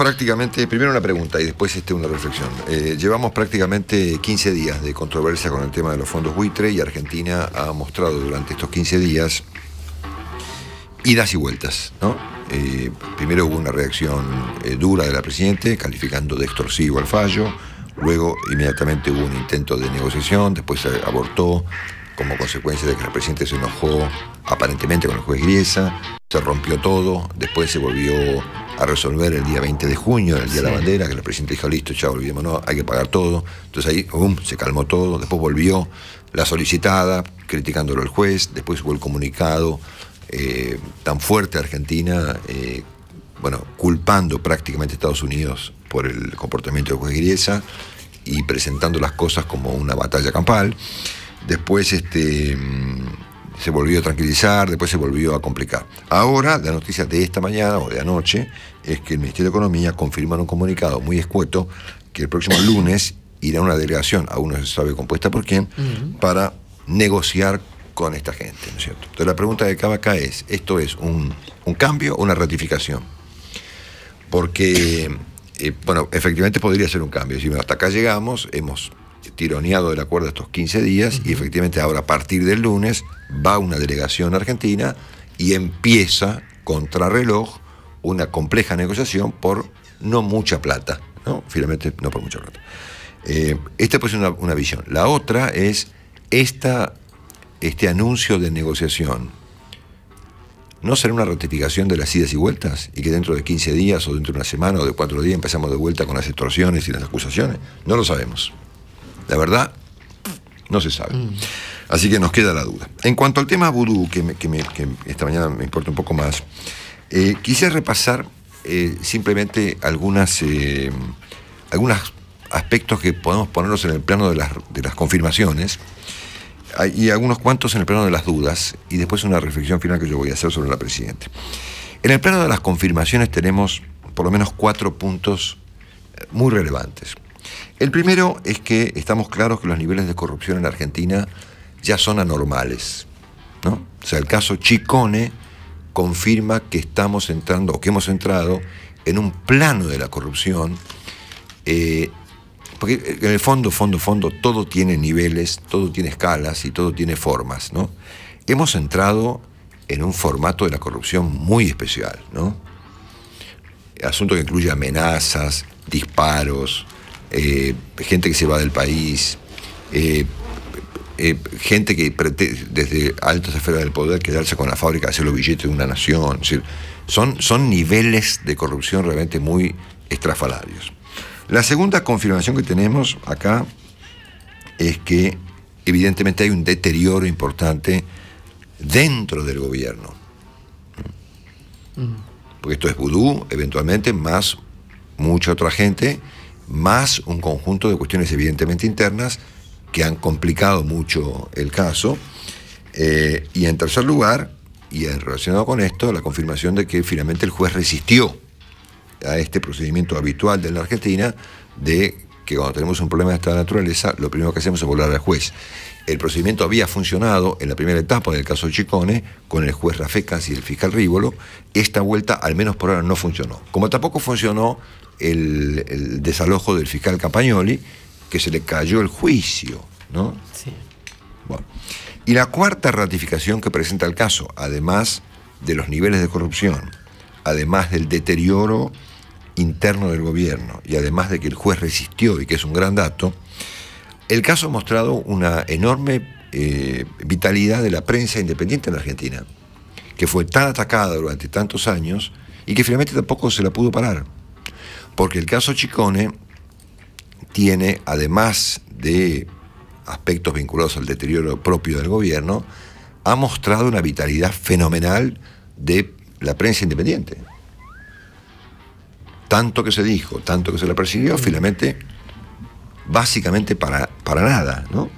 prácticamente, primero una pregunta y después este una reflexión. Eh, llevamos prácticamente 15 días de controversia con el tema de los fondos buitre y Argentina ha mostrado durante estos 15 días idas y vueltas, ¿no? Eh, primero hubo una reacción eh, dura de la Presidente, calificando de extorsivo al fallo, luego inmediatamente hubo un intento de negociación, después se abortó, como consecuencia de que el presidente se enojó aparentemente con el juez Griesa, se rompió todo, después se volvió a resolver el día 20 de junio, el día de la bandera, que el presidente dijo, listo, chao, olvidémonos, hay que pagar todo. Entonces ahí, um, se calmó todo, después volvió la solicitada, criticándolo el juez, después hubo el comunicado eh, tan fuerte a Argentina, eh, bueno, culpando prácticamente a Estados Unidos por el comportamiento del juez Griesa y presentando las cosas como una batalla campal después este, mm, se volvió a tranquilizar, después se volvió a complicar. Ahora, la noticia de esta mañana o de anoche es que el Ministerio de Economía confirma en un comunicado muy escueto que el próximo lunes irá una delegación, aún no se sabe compuesta por quién, para negociar con esta gente, Entonces la pregunta de cavaca acá es, ¿esto es un, cambio o una ratificación? Porque, eh, bueno, efectivamente podría ser un cambio. Si hasta acá llegamos, hemos tironeado del acuerdo estos 15 días y efectivamente ahora a partir del lunes va una delegación argentina y empieza contrarreloj una compleja negociación por no mucha plata, ¿no? Finalmente no por mucha plata. Eh, esta pues es una, visión. La otra es esta, este anuncio de negociación. ¿No será una ratificación de las idas y vueltas? Y que dentro de 15 días o dentro de una semana o de cuatro días empezamos de vuelta con las extorsiones y las acusaciones. No lo sabemos. La verdad, no se sabe. Mm. Así que nos queda la duda. En cuanto al tema vudú, que, esta mañana me importa un poco más, eh, quisiera repasar eh, simplemente algunas, eh, algunos aspectos que podemos ponerlos en el plano de las, de las confirmaciones y algunos cuantos en el plano de las dudas y después una reflexión final que yo voy a hacer sobre la Presidenta. En el plano de las confirmaciones tenemos por lo menos cuatro puntos muy relevantes. El primero es que estamos claros que los niveles de corrupción en Argentina ya son anormales. ¿no? O sea, el caso Chicone confirma que estamos entrando, o que hemos entrado, en un plano de la corrupción. Eh, porque en el fondo, fondo, fondo, todo tiene niveles, todo tiene escalas y todo tiene formas, ¿no? Hemos entrado en un formato de la corrupción muy especial, ¿no? Asunto que incluye amenazas, disparos, eh, gente que se va del país, eh, eh, gente que desde altas esferas del poder quedarse con la fábrica, hacer los billetes de una nación. son, son niveles de corrupción realmente muy estrafalarios. La segunda confirmación que tenemos acá es que evidentemente hay un deterioro importante dentro del gobierno. Mm. Porque esto es vudú, eventualmente, más mucha otra gente más un conjunto de cuestiones evidentemente internas que han complicado mucho el caso. Eh, y en tercer lugar, y relacionado con esto, la confirmación de que finalmente el juez resistió a este procedimiento habitual de la Argentina de que cuando tenemos un problema de esta naturaleza, lo primero que hacemos es volar al juez. El procedimiento había funcionado en la primera etapa del caso Chicone con el juez Rafecas y el fiscal Rívolo. Esta vuelta, al menos por ahora, no funcionó. Como tampoco funcionó el, desalojo del fiscal Campagnoli, que se le cayó el juicio, ¿no? Sí. Bueno. Y la cuarta ratificación que presenta el caso, además de los niveles de corrupción, además del deterioro interno del gobierno y además de que el juez resistió y que es un gran dato, el caso ha mostrado una enorme eh, vitalidad de la prensa independiente en la Argentina, que fue tan atacada durante tantos años y que finalmente tampoco se la pudo parar. Porque el caso Chicone tiene, además de aspectos vinculados al deterioro propio del gobierno, ha mostrado una vitalidad fenomenal de la prensa independiente. Tanto que se dijo, tanto que se la persiguió, mm. finalmente básicamente para, nada, ¿no?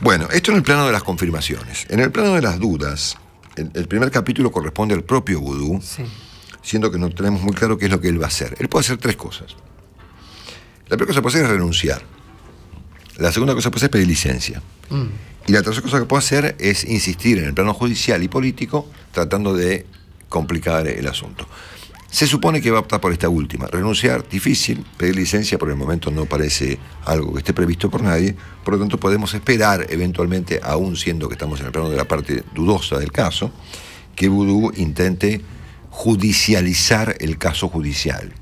Bueno, esto en el plano de las confirmaciones. En el plano de las dudas, el, primer capítulo corresponde al propio vudú, siendo que no tenemos muy claro qué es lo que él va a hacer. Él puede hacer tres cosas. La primera cosa que puede hacer es renunciar. La segunda cosa que puede hacer es pedir licencia. Mm. Y la tercera cosa que puede hacer es insistir en el plano judicial y político, tratando de complicar el asunto. Se supone que va a optar por esta última. Renunciar, difícil. Pedir licencia por el momento no parece algo que esté previsto por nadie. Por lo tanto, podemos esperar eventualmente, aún siendo que estamos en el plano de la parte dudosa del caso, que Vudú intente judicializar el caso judicial.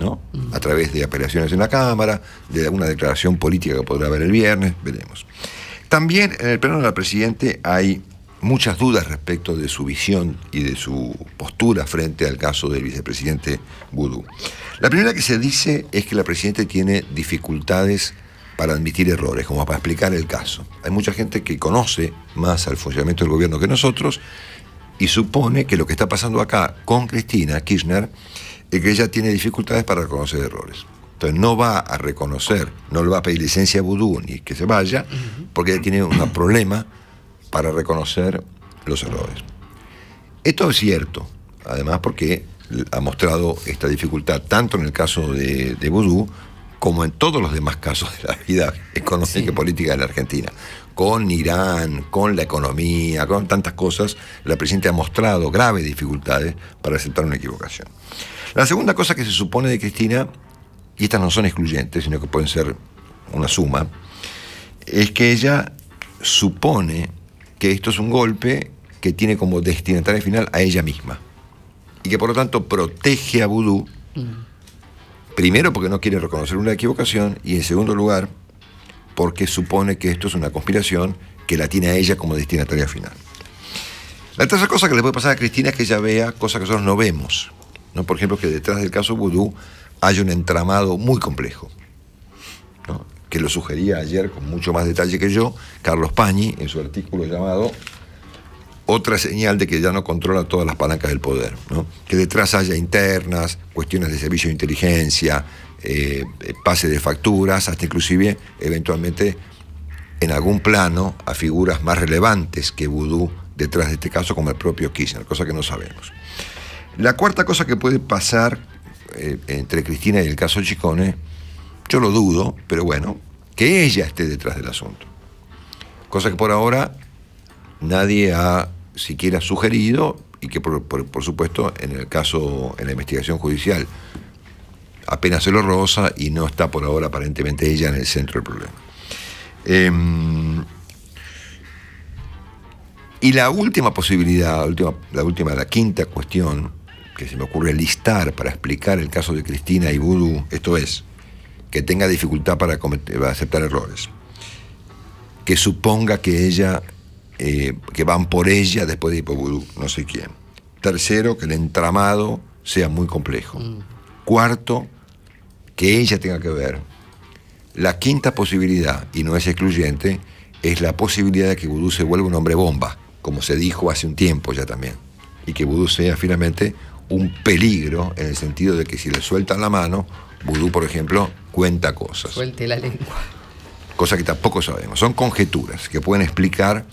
¿no? Mm. A través de apelaciones en la Cámara, de alguna declaración política que podrá haber el viernes, veremos. También en el plano de la Presidente hay muchas dudas respecto de su visión y de su postura frente al caso del vicepresidente Vudú. La primera que se dice es que la presidenta tiene dificultades para admitir errores, como para explicar el caso. Hay mucha gente que conoce más al funcionamiento del gobierno que nosotros y supone que lo que está pasando acá con Cristina Kirchner es que ella tiene dificultades para reconocer errores. Entonces no va a reconocer, no le va a pedir licencia a Vudú ni que se vaya, porque ella tiene un problema para reconocer los errores. Esto es cierto, además porque ha mostrado esta dificultad tanto en el caso de, de Boudou como en todos los demás casos de la vida económica y política de la Argentina. Con Irán, con la economía, con tantas cosas, la Presidenta ha mostrado graves dificultades para aceptar una equivocación. La segunda cosa que se supone de Cristina, y estas no son excluyentes, sino que pueden ser una suma, es que ella supone que esto es un golpe que tiene como destinataria final a ella misma. Y que por lo tanto protege a Vudú, mm. primero porque no quiere reconocer una equivocación, y en segundo lugar, porque supone que esto es una conspiración que la tiene a ella como destinataria final. La tercera cosa que le puede pasar a Cristina es que ella vea cosas que nosotros no vemos. ¿no? Por ejemplo, que detrás del caso Vudú hay un entramado muy complejo que lo sugería ayer con mucho más detalle que yo, Carlos Pañi, en su artículo llamado Otra señal de que ya no controla todas las palancas del poder, que detrás haya internas, cuestiones de servicio de inteligencia, eh, eh, pase de facturas, hasta inclusive eventualmente en algún plano a figuras más relevantes que Vudú detrás de este caso, como el propio Kirchner, cosa que no sabemos. La cuarta cosa que puede pasar eh, entre Cristina y el caso Chicone, yo lo dudo, pero bueno, que ella esté detrás del asunto. Cosa que por ahora nadie ha siquiera sugerido y que por, supuesto en el caso, en la investigación judicial, apenas se lo rosa y no está por ahora aparentemente ella en el centro del problema. Em, y la última posibilidad, la última, la última, la quinta cuestión que se me ocurre listar para explicar el caso de Cristina y Vudú, esto es, que tenga dificultad para, eh, aceptar errores, que suponga que ella, eh, que van por ella después de Hipobudú, no sé quién. Tercero, que el entramado sea muy complejo. Mm. Cuarto, que ella tenga que ver. La quinta posibilidad, y no es excluyente, es la posibilidad de que Vudú se vuelva un hombre bomba, como se dijo hace un tiempo ya también, y que Vudú sea finalmente un peligro en el sentido de que si le sueltan la mano, Vudú, por ejemplo, cuenta cosas. Suelte la lengua. Cosa que tampoco sabemos. Son conjeturas que pueden explicar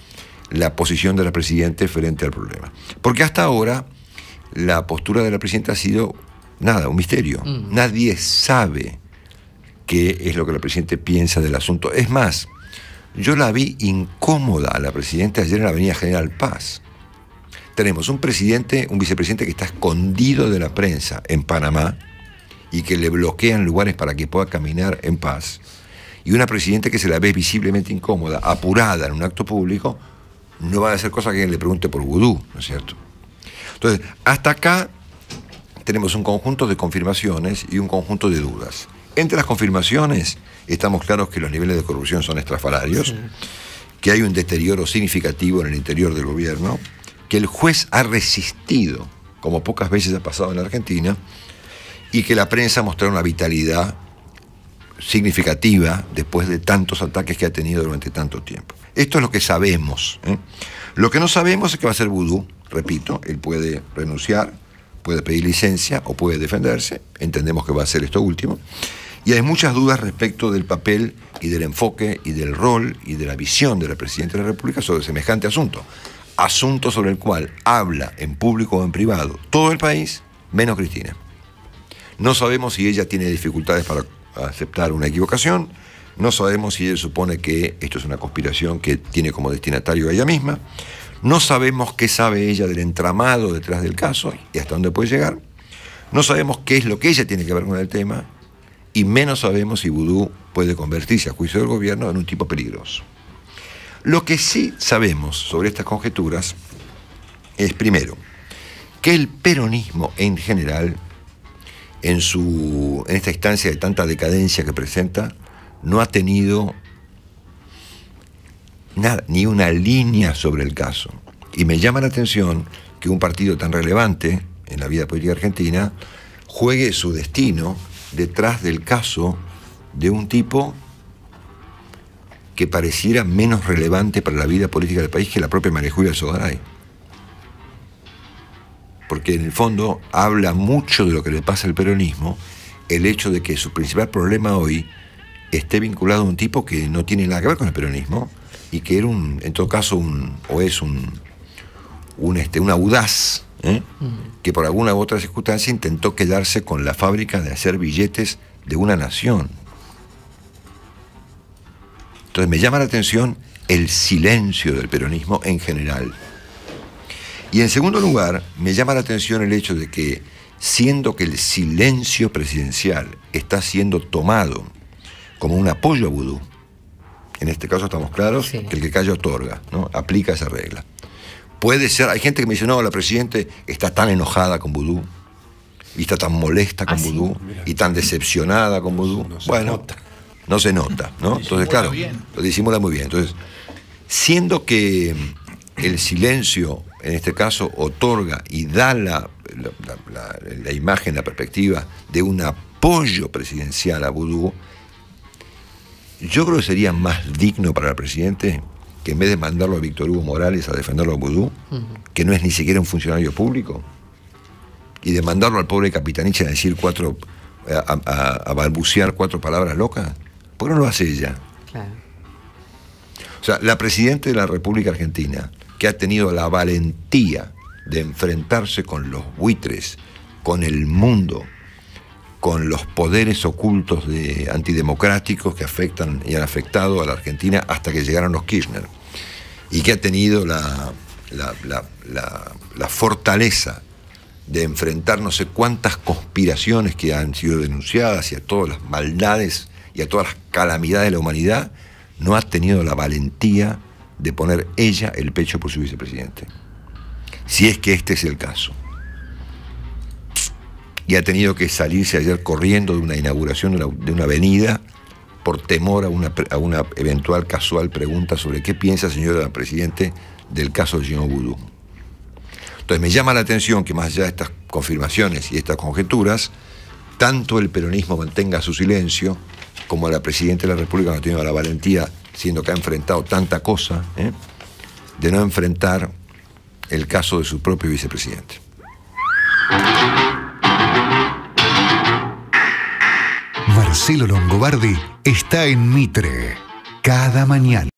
la posición de la Presidenta frente al problema. Porque hasta ahora la postura de la Presidenta ha sido nada, un misterio. Mm. Nadie sabe qué es lo que la Presidenta piensa del asunto. Es más, yo la vi incómoda a la Presidenta ayer en la Avenida General Paz. Tenemos un presidente, un vicepresidente que está escondido de la prensa en Panamá, y que le bloquean lugares para que pueda caminar en paz, y una presidenta que se la ve visiblemente incómoda, apurada en un acto público, no va a hacer cosa que le pregunte por vudú, ¿no es cierto? Entonces, hasta acá tenemos un conjunto de confirmaciones y un conjunto de dudas. Entre las confirmaciones, estamos claros que los niveles de corrupción son estrafalarios, que hay un deterioro significativo en el interior del gobierno, que el juez ha resistido, como pocas veces ha pasado en la Argentina, y que la prensa mostrara una vitalidad significativa después de tantos ataques que ha tenido durante tanto tiempo. Esto es lo que sabemos. ¿eh? Lo que no sabemos es que va a ser vudú, repito, él puede renunciar, puede pedir licencia o puede defenderse, entendemos que va a ser esto último, y hay muchas dudas respecto del papel y del enfoque y del rol y de la visión de la Presidenta de la República sobre semejante asunto, asunto sobre el cual habla en público o en privado todo el país, menos Cristina. No sabemos si ella tiene dificultades para aceptar una equivocación, no sabemos si ella supone que esto es una conspiración que tiene como destinatario a ella misma, no sabemos qué sabe ella del entramado detrás del caso y hasta dónde puede llegar, no sabemos qué es lo que ella tiene que ver con el tema y menos sabemos si Vudú puede convertirse a juicio del gobierno en un tipo peligroso. Lo que sí sabemos sobre estas conjeturas es primero que el peronismo en general en, su, esta instancia de tanta decadencia que presenta, no ha tenido nada, ni una línea sobre el caso. Y me llama la atención que un partido tan relevante en la vida política argentina juegue su destino detrás del caso de un tipo que pareciera menos relevante para la vida política del país que la propia María Julia Sogaray porque en el fondo habla mucho de lo que le pasa al peronismo, el hecho de que su principal problema hoy esté vinculado a un tipo que no tiene nada que ver con el peronismo y que era un, en todo caso, un, o es un, un, este, un audaz, ¿eh? mm. que por alguna u otra circunstancia intentó quedarse con la fábrica de hacer billetes de una nación. Entonces me llama la atención el silencio del peronismo en general. Y en segundo lugar, me llama la atención el hecho de que, siendo que el silencio presidencial está siendo tomado como un apoyo a Vudú, en este caso estamos claros que el que calla otorga, ¿no? aplica esa regla. Puede ser, hay gente que me dice, no, la presidente está tan enojada con Vudú, y está tan molesta con ah, Vudú, y tan decepcionada con Vudú. bueno, no se nota, ¿no? Entonces, claro, lo disimula muy bien. Entonces, siendo que el silencio en este caso, otorga y da la, la, imagen, la perspectiva de un apoyo presidencial a Vudú, yo creo que sería más digno para el presidente que en vez de mandarlo a Víctor Hugo Morales a defenderlo a Vudú, que no es ni siquiera un funcionario público, y de mandarlo al pobre Capitaniche a decir cuatro, a, balbucear cuatro palabras locas, ¿por qué no lo hace ella? O sea, la Presidenta de la República Argentina que ha tenido la valentía de enfrentarse con los buitres, con el mundo, con los poderes ocultos antidemocráticos que afectan y han afectado a la Argentina hasta que llegaron los Kirchner, y que ha tenido la, la fortaleza de enfrentar no sé cuántas conspiraciones que han sido denunciadas y a todas las maldades y a todas las calamidades de la humanidad, no ha tenido la valentía de poner ella el pecho por su vicepresidente. Si es que este es el caso. Y ha tenido que salirse ayer corriendo de una inauguración de una, avenida por temor a una, una, eventual casual pregunta sobre qué piensa, señora presidente, del caso Jean Boudou. Entonces me llama la atención que más allá de estas confirmaciones y estas conjeturas, tanto el peronismo mantenga su silencio como la presidenta de la República no ha la valentía siendo que ha enfrentado tanta cosa, ¿eh? de no enfrentar el caso de su propio vicepresidente. Marcelo Longobardi está en Mitre cada mañana.